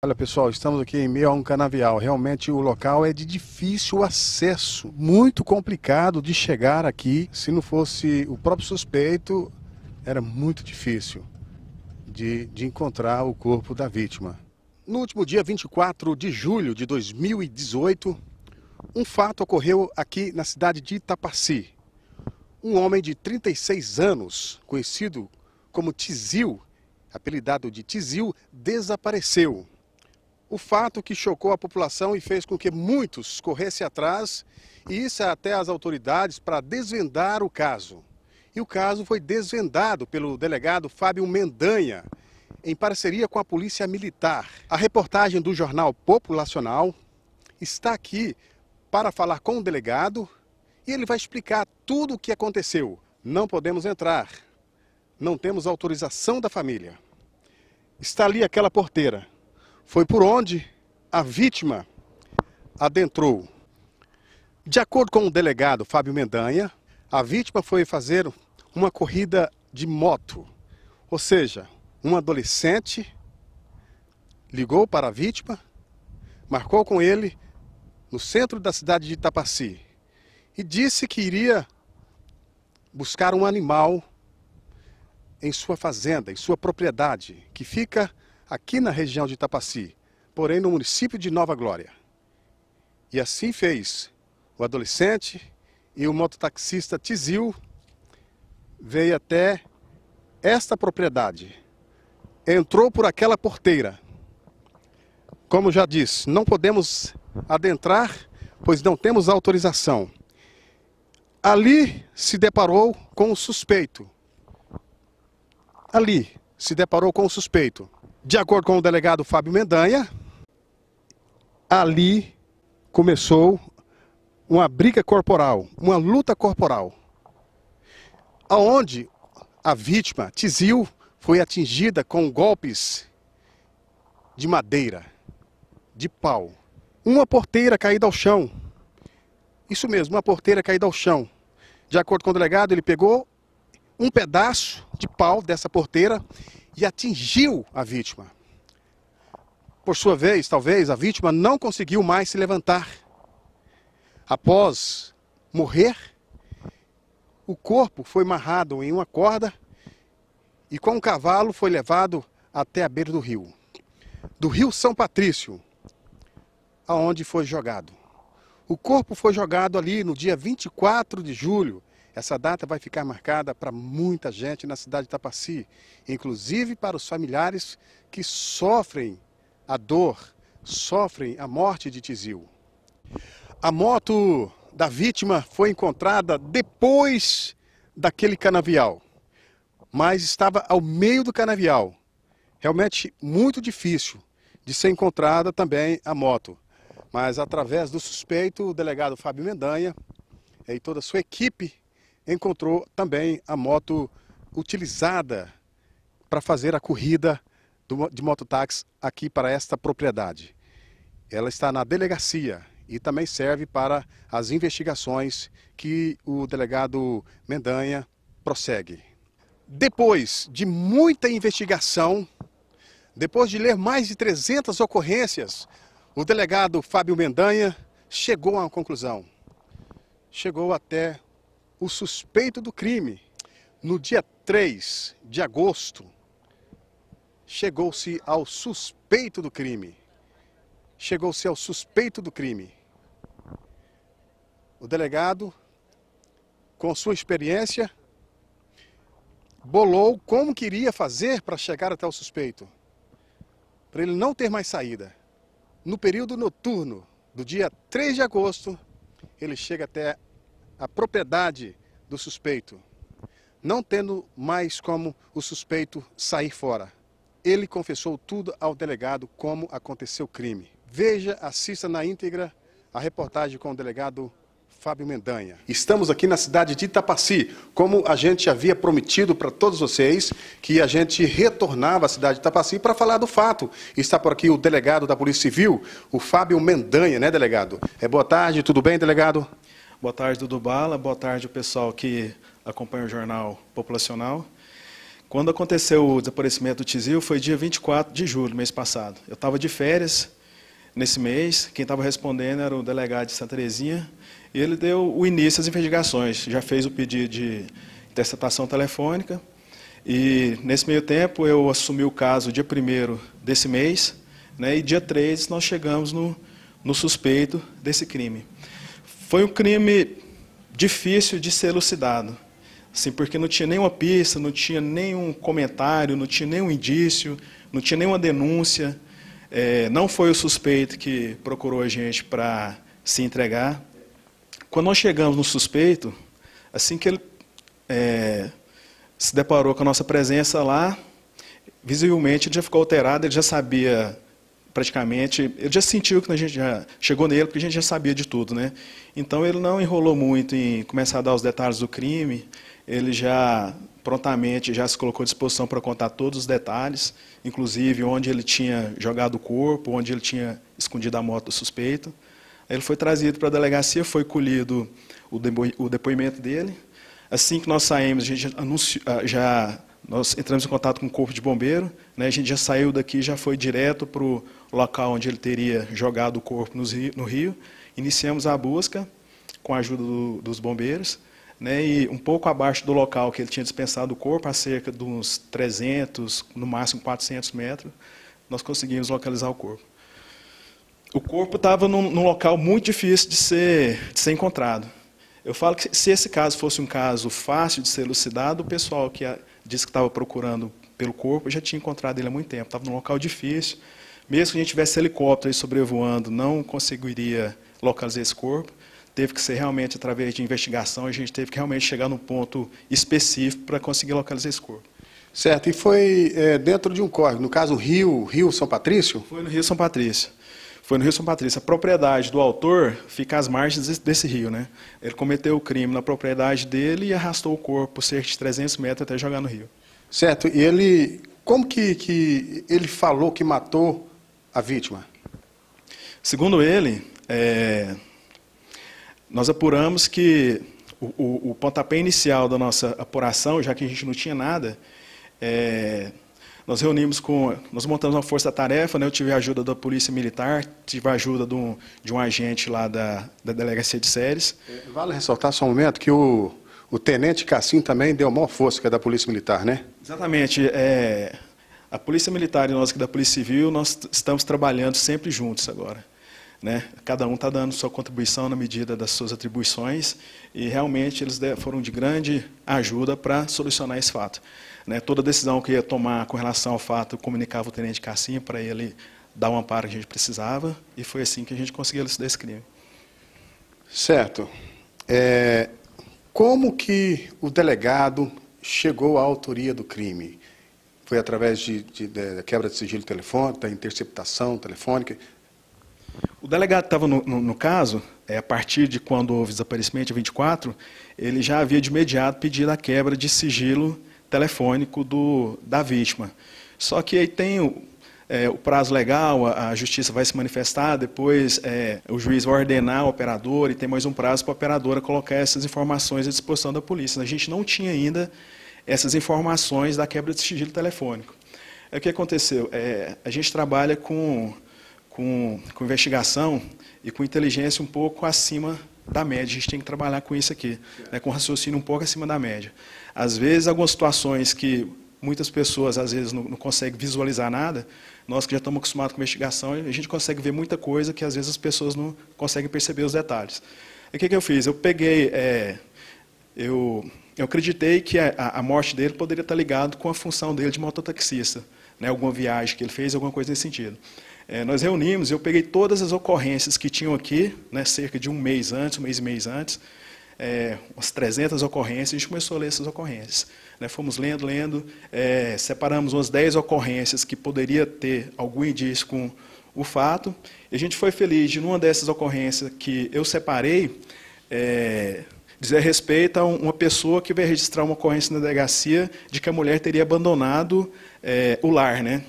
Olha pessoal, estamos aqui em meio a um canavial. Realmente o local é de difícil acesso, muito complicado de chegar aqui. Se não fosse o próprio suspeito, era muito difícil de, de encontrar o corpo da vítima. No último dia 24 de julho de 2018, um fato ocorreu aqui na cidade de Itapaci. Um homem de 36 anos, conhecido como Tizil, apelidado de Tizil, desapareceu. O fato que chocou a população e fez com que muitos corressem atrás e isso é até as autoridades para desvendar o caso. E o caso foi desvendado pelo delegado Fábio Mendanha, em parceria com a Polícia Militar. A reportagem do jornal Populacional está aqui para falar com o delegado e ele vai explicar tudo o que aconteceu. Não podemos entrar. Não temos autorização da família. Está ali aquela porteira. Foi por onde a vítima adentrou. De acordo com o delegado Fábio Mendanha, a vítima foi fazer uma corrida de moto. Ou seja, um adolescente ligou para a vítima, marcou com ele no centro da cidade de Itapaci e disse que iria buscar um animal em sua fazenda, em sua propriedade, que fica aqui na região de Itapaci, porém no município de Nova Glória. E assim fez. O adolescente e o mototaxista Tizil veio até esta propriedade. Entrou por aquela porteira. Como já disse, não podemos adentrar, pois não temos autorização. Ali se deparou com o suspeito. Ali se deparou com o suspeito. De acordo com o delegado Fábio Mendanha, ali começou uma briga corporal, uma luta corporal, aonde a vítima, Tizil, foi atingida com golpes de madeira, de pau. Uma porteira caída ao chão. Isso mesmo, uma porteira caída ao chão. De acordo com o delegado, ele pegou um pedaço de pau dessa porteira e atingiu a vítima. Por sua vez, talvez a vítima não conseguiu mais se levantar. Após morrer, o corpo foi amarrado em uma corda e com um cavalo foi levado até a beira do rio, do rio São Patrício, aonde foi jogado. O corpo foi jogado ali no dia 24 de julho essa data vai ficar marcada para muita gente na cidade de Tapaci, inclusive para os familiares que sofrem a dor, sofrem a morte de Tizil. A moto da vítima foi encontrada depois daquele canavial, mas estava ao meio do canavial. Realmente muito difícil de ser encontrada também a moto. Mas através do suspeito, o delegado Fábio Mendanha eh, e toda a sua equipe encontrou também a moto utilizada para fazer a corrida do, de mototáxi aqui para esta propriedade. Ela está na delegacia e também serve para as investigações que o delegado Mendanha prossegue. Depois de muita investigação, depois de ler mais de 300 ocorrências, o delegado Fábio Mendanha chegou a uma conclusão. Chegou até o suspeito do crime. No dia 3 de agosto, chegou-se ao suspeito do crime. Chegou-se ao suspeito do crime. O delegado, com sua experiência, bolou como queria fazer para chegar até o suspeito, para ele não ter mais saída. No período noturno do dia 3 de agosto, ele chega até a propriedade do suspeito, não tendo mais como o suspeito sair fora. Ele confessou tudo ao delegado como aconteceu o crime. Veja, assista na íntegra a reportagem com o delegado Fábio Mendanha. Estamos aqui na cidade de Itapaci. Como a gente havia prometido para todos vocês, que a gente retornava à cidade de Itapaci para falar do fato. Está por aqui o delegado da Polícia Civil, o Fábio Mendanha, né, delegado? É boa tarde, tudo bem, delegado? Boa tarde, Dudu Bala. Boa tarde, o pessoal que acompanha o Jornal Populacional. Quando aconteceu o desaparecimento do Tizil foi dia 24 de julho, mês passado. Eu estava de férias nesse mês, quem estava respondendo era o delegado de Santa Terezinha, e ele deu o início às investigações, já fez o pedido de interceptação telefônica, e nesse meio tempo eu assumi o caso dia 1 desse mês, né, e dia 3 nós chegamos no, no suspeito desse crime. Foi um crime difícil de ser elucidado, assim, porque não tinha nenhuma pista, não tinha nenhum comentário, não tinha nenhum indício, não tinha nenhuma denúncia. É, não foi o suspeito que procurou a gente para se entregar. Quando nós chegamos no suspeito, assim que ele é, se deparou com a nossa presença lá, visivelmente ele já ficou alterado, ele já sabia praticamente, ele já sentiu que a gente já chegou nele, porque a gente já sabia de tudo, né? Então ele não enrolou muito em começar a dar os detalhes do crime, ele já prontamente já se colocou à disposição para contar todos os detalhes, inclusive onde ele tinha jogado o corpo, onde ele tinha escondido a moto do suspeito. Ele foi trazido para a delegacia, foi colhido o depoimento dele. Assim que nós saímos, a gente já, anunciou, ah, já nós entramos em contato com o corpo de bombeiro, né, a gente já saiu daqui, já foi direto para o local onde ele teria jogado o corpo no rio, no rio. Iniciamos a busca com a ajuda do, dos bombeiros, né, e um pouco abaixo do local que ele tinha dispensado o corpo, a cerca de uns 300, no máximo 400 metros, nós conseguimos localizar o corpo. O corpo estava num, num, local muito difícil de ser, de ser encontrado. Eu falo que se esse caso fosse um caso fácil de ser elucidado, o pessoal que disse que estava procurando pelo corpo, eu já tinha encontrado ele há muito tempo, estava num local difícil. Mesmo que a gente tivesse helicóptero sobrevoando, não conseguiria localizar esse corpo. Teve que ser realmente através de investigação, a gente teve que realmente chegar num ponto específico para conseguir localizar esse corpo. Certo, e foi é, dentro de um córrego, no caso Rio, Rio São Patrício? Foi no Rio São Patrício foi no Rio São Patrício. A propriedade do autor fica às margens desse rio. Né? Ele cometeu o crime na propriedade dele e arrastou o corpo cerca de 300 metros até jogar no rio. Certo. E ele, como que, que ele falou que matou a vítima? Segundo ele, é, nós apuramos que o, o, o, pontapé inicial da nossa apuração, já que a gente não tinha nada, é, nós reunimos com, nós montamos uma força-tarefa, né? eu tive a ajuda da Polícia Militar, tive a ajuda de um, de um agente lá da, da Delegacia de Séries. É, vale ressaltar só um momento que o, o Tenente Cassim também deu maior força, que é da Polícia Militar, né? Exatamente. É, a Polícia Militar e nós que da Polícia Civil, nós estamos trabalhando sempre juntos agora. Né? Cada um está dando sua contribuição na medida das suas atribuições e realmente eles foram de grande ajuda para solucionar esse fato. Né? Toda decisão que ia tomar com relação ao fato, eu comunicava o tenente Cassim para ele dar o amparo que a gente precisava e foi assim que a gente conseguiu elucidar esse crime. Certo. É, como que o delegado chegou à autoria do crime? Foi através de, de, de quebra de sigilo telefônico, da interceptação telefônica? O delegado estava no, no, no, caso, é, a partir de quando houve desaparecimento, 24, ele já havia de imediato pedido a quebra de sigilo telefônico do, da vítima. Só que aí tem o, é, o prazo legal, a, a, justiça vai se manifestar, depois é, o juiz vai ordenar o operador e tem mais um prazo para a operadora colocar essas informações à disposição da polícia. A gente não tinha ainda essas informações da quebra de sigilo telefônico. É o que aconteceu. É, a gente trabalha com com, com investigação e com inteligência um pouco acima da média. A gente tem que trabalhar com isso aqui, né, com raciocínio um pouco acima da média. Às vezes, algumas situações que muitas pessoas, às vezes, não, não conseguem visualizar nada, nós que já estamos acostumados com investigação, a gente consegue ver muita coisa que, às vezes, as pessoas não conseguem perceber os detalhes. E o que, que eu fiz? Eu peguei... É, eu, eu acreditei que a, a morte dele poderia estar ligada com a função dele de mototaxista, né, alguma viagem que ele fez, alguma coisa nesse sentido. É, nós reunimos, eu peguei todas as ocorrências que tinham aqui, né, cerca de um mês antes, um mês e mês antes, é, umas 300 ocorrências, a gente começou a ler essas ocorrências. Né, fomos lendo, lendo, é, separamos umas 10 ocorrências que poderia ter algum indício com o fato, e a gente foi feliz de, numa dessas ocorrências que eu separei, é, dizer respeito a uma pessoa que veio registrar uma ocorrência na delegacia de que a mulher teria abandonado é, o lar, né?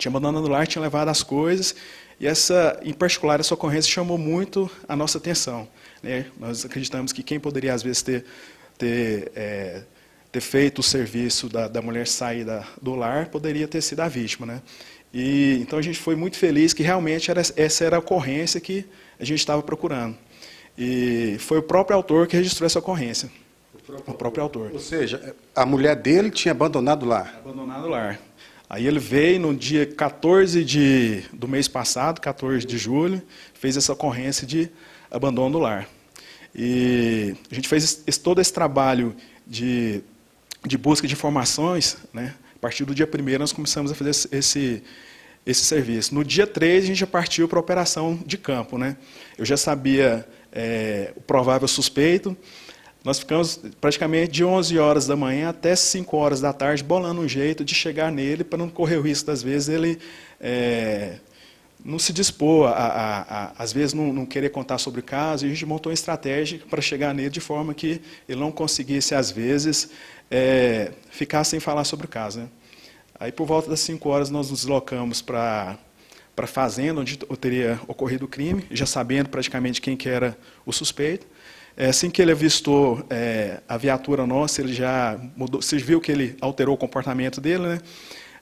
Tinha abandonado o lar, tinha levado as coisas. E essa, em particular, essa ocorrência chamou muito a nossa atenção. Né? Nós acreditamos que quem poderia, às vezes, ter, ter, é, ter feito o serviço da, da mulher sair do lar poderia ter sido a vítima. Né? E, então a gente foi muito feliz que realmente era, essa era a ocorrência que a gente estava procurando. E foi o próprio autor que registrou essa ocorrência. O próprio, o próprio autor. Ou seja, a mulher dele tinha abandonado o lar. Abandonado o lar. Aí ele veio no dia 14 de, do mês passado, 14 de julho, fez essa ocorrência de abandono do lar. E a gente fez esse, todo esse trabalho de, de busca de informações, né? a partir do dia 1 nós começamos a fazer esse, esse serviço. No dia 3 a gente já partiu para a operação de campo. Né? Eu já sabia é, o provável suspeito, nós ficamos praticamente de 11 horas da manhã até 5 horas da tarde bolando um jeito de chegar nele para não correr o risco, às vezes, ele é, não se dispor, a, a, a, às vezes, não, não, querer contar sobre o caso. E a gente montou uma estratégia para chegar nele de forma que ele não conseguisse, às vezes, é, ficar sem falar sobre o caso. Né? Aí, por volta das 5 horas, nós nos deslocamos para para a fazenda onde teria ocorrido o crime, já sabendo praticamente quem que era o suspeito. É, assim que ele avistou é, a viatura nossa, ele já mudou. Vocês viram que ele alterou o comportamento dele, né?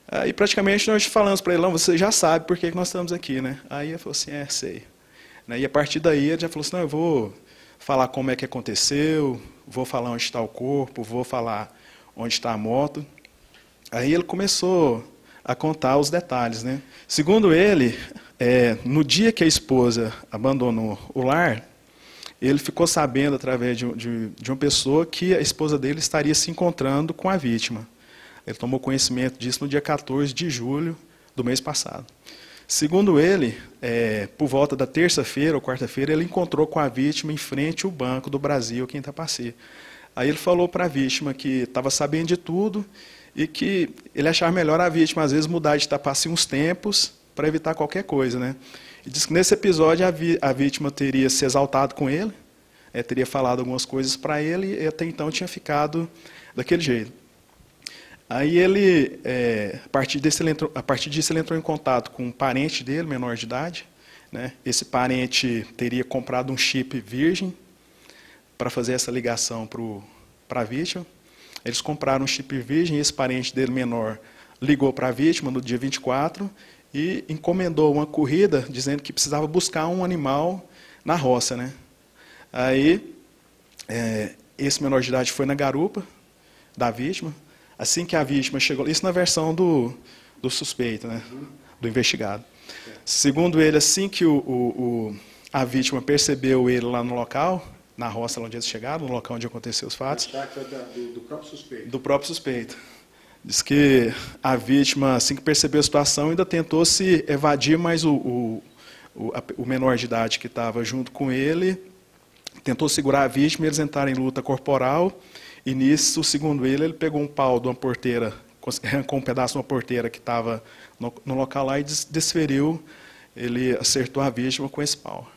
Aí ah, praticamente nós falamos para ele, não, você já sabe por que nós estamos aqui, né? Aí ele falou assim, é, sei. Né? E a partir daí ele já falou assim, não, eu vou falar como é que aconteceu, vou falar onde está o corpo, vou falar onde está a moto. Aí ele começou a contar os detalhes, né? Segundo ele, é, no dia que a esposa abandonou o lar, ele ficou sabendo através de, de, de uma pessoa que a esposa dele estaria se encontrando com a vítima. Ele tomou conhecimento disso no dia 14 de julho do mês passado. Segundo ele, é, por volta da terça-feira ou quarta-feira, ele encontrou com a vítima em frente ao Banco do Brasil, aqui em Itapaci. Aí ele falou para a vítima que estava sabendo de tudo e que ele achava melhor a vítima, às vezes, mudar de Itapaci uns tempos para evitar qualquer coisa. Né? e diz que nesse episódio a, vi, a vítima teria se exaltado com ele, é, teria falado algumas coisas para ele e até então tinha ficado daquele jeito. Aí ele, é, a, partir desse, ele entrou, a partir disso ele entrou em contato com um parente dele, menor de idade. Né? Esse parente teria comprado um chip virgem para fazer essa ligação para a vítima. Eles compraram um chip virgem, esse parente dele menor ligou para a vítima no dia 24 e encomendou uma corrida dizendo que precisava buscar um animal na roça. Né? Aí, é, esse menor de idade foi na garupa da vítima. Assim que a vítima chegou, isso na versão do, do suspeito, né? do investigado. Segundo ele, assim que o, o, o a vítima percebeu ele lá no local, na roça onde eles chegaram, no local onde aconteceu os fatos. É do, do, próprio suspeito. Do próprio suspeito. Diz que a vítima, assim que percebeu a situação, ainda tentou se evadir, mas o, o, o, menor de idade que estava junto com ele tentou segurar a vítima, eles entraram em luta corporal, e nisso, segundo ele, ele pegou um pau de uma porteira, arrancou um pedaço de uma porteira que estava no, no, local lá e des, desferiu, ele acertou a vítima com esse pau.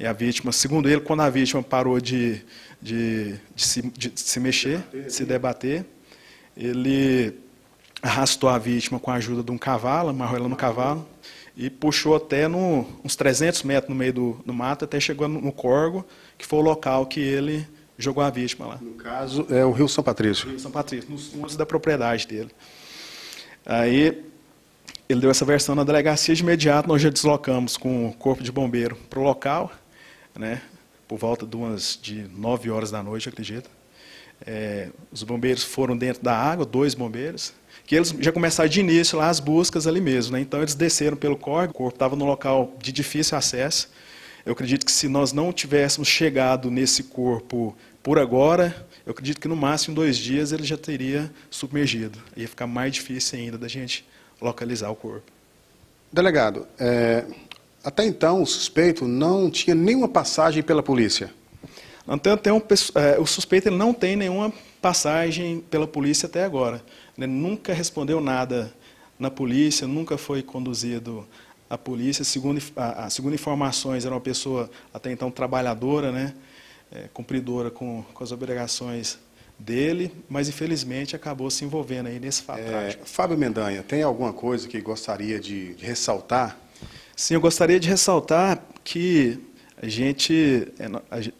E a vítima, segundo ele, quando a vítima parou de, de, de, se, de se mexer, debater, se debater, ele arrastou a vítima com a ajuda de um cavalo, amarrou ela no cavalo, e puxou até no, uns 300 metros no meio do, mato, até chegando no, no Corgo, que foi o local que ele jogou a vítima lá. No caso, é o Rio São Patrício. Rio São Patrício, nos fundos da propriedade dele. Aí, ele deu essa versão na delegacia, de imediato nós já deslocamos com o corpo de bombeiro para o local, né, por volta de umas de 9 horas da noite, acredito. É, os bombeiros foram dentro da água, dois bombeiros, que eles já começaram de início lá as buscas ali mesmo. Né? Então eles desceram pelo córrego, o corpo estava num local de difícil acesso. Eu acredito que se nós não tivéssemos chegado nesse corpo por agora, eu acredito que no máximo dois dias ele já teria submergido. Ia ficar mais difícil ainda da gente localizar o corpo. Delegado, é, até então o suspeito não tinha nenhuma passagem pela polícia. Então, um, é, o suspeito não tem nenhuma passagem pela polícia até agora. Ele nunca respondeu nada na polícia, nunca foi conduzido à polícia. Segundo, a, a, segundo informações, era uma pessoa até então trabalhadora, né? É, cumpridora com, com as obrigações dele, mas infelizmente acabou se envolvendo aí nesse fato é, Fábio Mendanha, tem alguma coisa que gostaria de, de ressaltar? Sim, eu gostaria de ressaltar que a gente, é,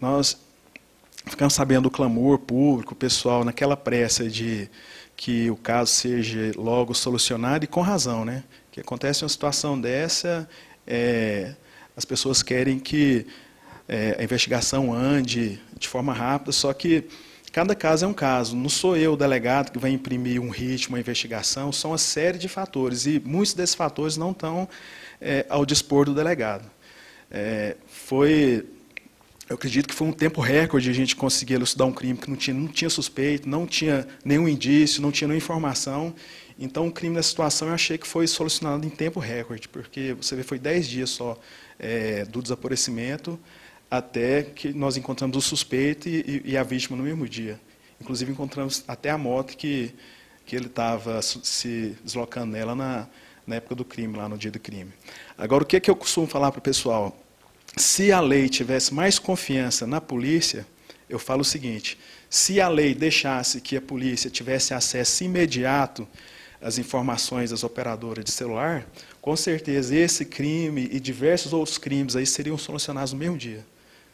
nós ficando sabendo o clamor público, pessoal, naquela pressa de que o caso seja logo solucionado, e com razão, né? que acontece uma situação dessa, é, as pessoas querem que é, a investigação ande de forma rápida, só que cada caso é um caso. Não sou eu, o delegado, que vai imprimir um ritmo à investigação, são uma série de fatores, e muitos desses fatores não estão é, ao dispor do delegado. É, foi eu acredito que foi um tempo recorde a gente conseguir elucidar um crime que não tinha, não tinha suspeito, não tinha nenhum indício, não tinha nenhuma informação. Então, o crime nessa situação eu achei que foi solucionado em tempo recorde, porque você vê, foi 10 dias só é, do desaparecimento até que nós encontramos o suspeito e, e, a vítima no mesmo dia. Inclusive, encontramos até a moto que, que ele estava se deslocando nela na, na época do crime, lá no dia do crime. Agora, o que, é que eu costumo falar para o pessoal? se a lei tivesse mais confiança na polícia, eu falo o seguinte: se a lei deixasse que a polícia tivesse acesso imediato às informações das operadoras de celular, com certeza esse crime e diversos outros crimes aí seriam solucionados no mesmo dia,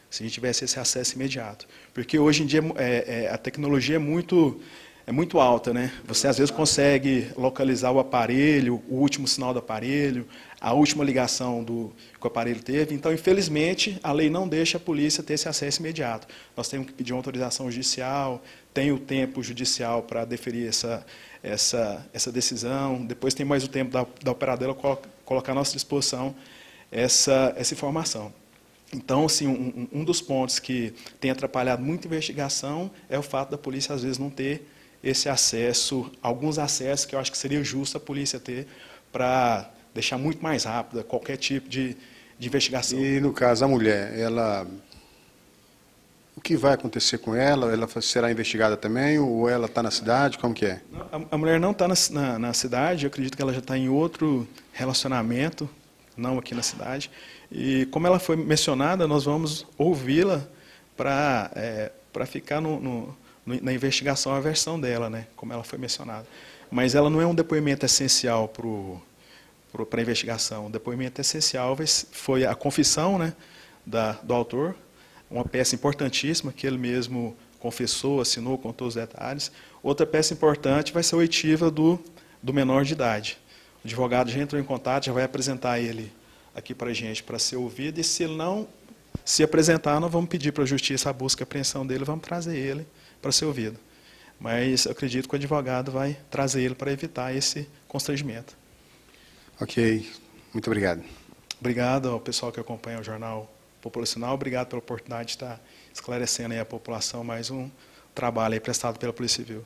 se a gente tivesse esse acesso imediato. Porque hoje em dia é, é, a tecnologia é muito é muito alta, né? Você às vezes consegue localizar o aparelho, o último sinal do aparelho, a última ligação do, que o aparelho teve. Então, infelizmente, a lei não deixa a polícia ter esse acesso imediato. Nós temos que pedir uma autorização judicial, tem o tempo judicial para deferir essa, essa, essa decisão, depois tem mais o tempo da, da operadora colocar à nossa disposição essa, essa informação. Então, assim, um, um dos pontos que tem atrapalhado muito a investigação é o fato da polícia, às vezes, não ter esse acesso, alguns acessos que eu acho que seria justo a polícia ter para deixar muito mais rápida qualquer tipo de, de investigação. E no caso a mulher, ela o que vai acontecer com ela? Ela será investigada também ou ela está na cidade? Como que é? A, a mulher não está na, na, na, cidade, eu acredito que ela já está em outro relacionamento, não aqui na cidade. E como ela foi mencionada, nós vamos ouvi-la para é, eh, ficar no, no na investigação a versão dela, né, como ela foi mencionada. Mas ela não é um depoimento essencial para a investigação. O depoimento essencial foi a confissão né, da, do autor, uma peça importantíssima que ele mesmo confessou, assinou, contou os detalhes. Outra peça importante vai ser a oitiva do, do menor de idade. O advogado já entrou em contato, já vai apresentar ele aqui para a gente para ser ouvido, e se ele não se apresentar, nós vamos pedir para a justiça a busca e apreensão dele, vamos trazer ele para ser ouvido. Mas eu acredito que o advogado vai trazer ele para evitar esse constrangimento. Ok, muito obrigado. Obrigado ao pessoal que acompanha o Jornal Populacional, obrigado pela oportunidade de estar esclarecendo a população mais um trabalho prestado pela Polícia Civil.